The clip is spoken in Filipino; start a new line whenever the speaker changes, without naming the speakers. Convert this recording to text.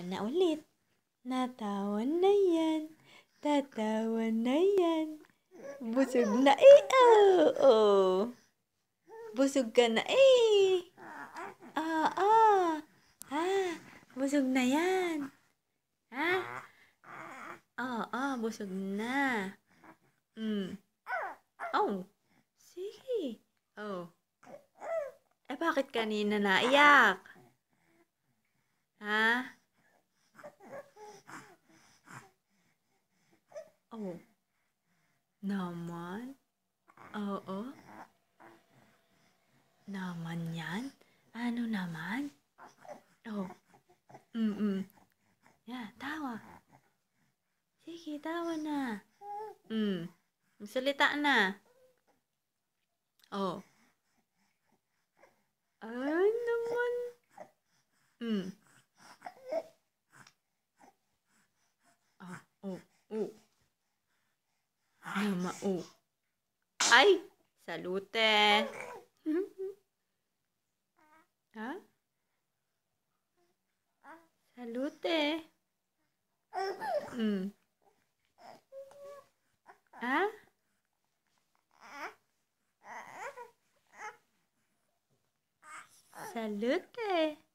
Tatawan na ulit. Natawan na yan. Tatawan na yan. Busog na eh. Oh, oh. Busog ka na eh. Oo. Oh, oh. Ah, busog na yan. Ha? Oo, oh, oh, busog na. Mm. Oh. Sige. Oh.
Eh, bakit kanina naiyak?
tao. Naman? Oo? Naman yan? Ano naman? Oh. Mm-mm. Yeah, tawa. Sige, tawa na.
Mm. Salita na. Oh.
Ano naman? Mm. Mama, oh. Ay! Salute!
ha? Salute! Mm. Ha? Salute!